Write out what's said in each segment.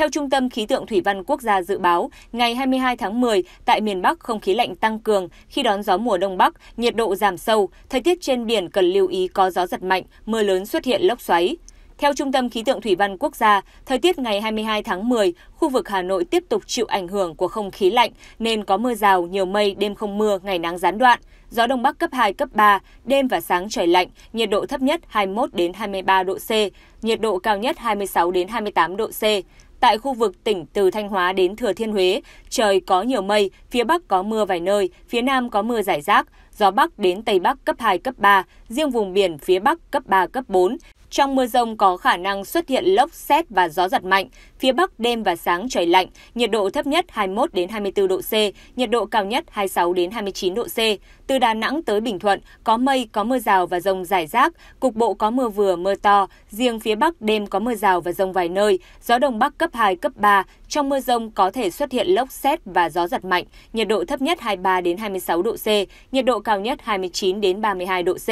Theo Trung tâm Khí tượng Thủy văn Quốc gia dự báo, ngày 22 tháng 10, tại miền Bắc không khí lạnh tăng cường, khi đón gió mùa Đông Bắc, nhiệt độ giảm sâu, thời tiết trên biển cần lưu ý có gió giật mạnh, mưa lớn xuất hiện lốc xoáy. Theo Trung tâm Khí tượng Thủy văn Quốc gia, thời tiết ngày 22 tháng 10, khu vực Hà Nội tiếp tục chịu ảnh hưởng của không khí lạnh nên có mưa rào, nhiều mây, đêm không mưa, ngày nắng gián đoạn. Gió Đông Bắc cấp 2, cấp 3, đêm và sáng trời lạnh, nhiệt độ thấp nhất 21 đến 23 độ C, nhiệt độ cao nhất 26 đến 28 độ C. Tại khu vực tỉnh từ Thanh Hóa đến Thừa Thiên Huế, trời có nhiều mây, phía Bắc có mưa vài nơi, phía Nam có mưa rải rác, gió Bắc đến Tây Bắc cấp 2, cấp 3, riêng vùng biển phía Bắc cấp 3, cấp 4, trong mưa rông có khả năng xuất hiện lốc xét và gió giật mạnh. Phía Bắc đêm và sáng trời lạnh, nhiệt độ thấp nhất 21 đến 24 độ C, nhiệt độ cao nhất 26 đến 29 độ C. Từ Đà Nẵng tới Bình Thuận có mây, có mưa rào và rông rải rác, cục bộ có mưa vừa mưa to, riêng phía Bắc đêm có mưa rào và rông vài nơi, gió đông bắc cấp 2 cấp 3, trong mưa rông có thể xuất hiện lốc xét và gió giật mạnh, nhiệt độ thấp nhất 23 đến 26 độ C, nhiệt độ cao nhất 29 đến 32 độ C.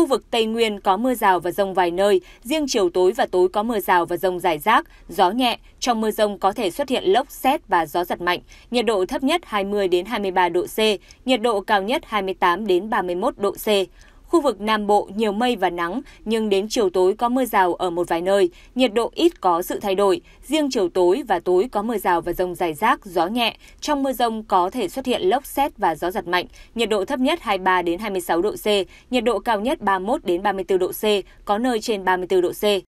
Khu vực Tây Nguyên có mưa rào và rông vài nơi, riêng chiều tối và tối có mưa rào và rông rải rác, gió nhẹ. Trong mưa rông có thể xuất hiện lốc, xét và gió giật mạnh. Nhiệt độ thấp nhất 20 đến 23 độ C, nhiệt độ cao nhất 28 đến 31 độ C. Khu vực Nam Bộ nhiều mây và nắng, nhưng đến chiều tối có mưa rào ở một vài nơi, nhiệt độ ít có sự thay đổi. Riêng chiều tối và tối có mưa rào và rông dài rác, gió nhẹ. Trong mưa rông có thể xuất hiện lốc xét và gió giật mạnh. Nhiệt độ thấp nhất 23 đến 26 độ C, nhiệt độ cao nhất 31 đến 34 độ C, có nơi trên 34 độ C.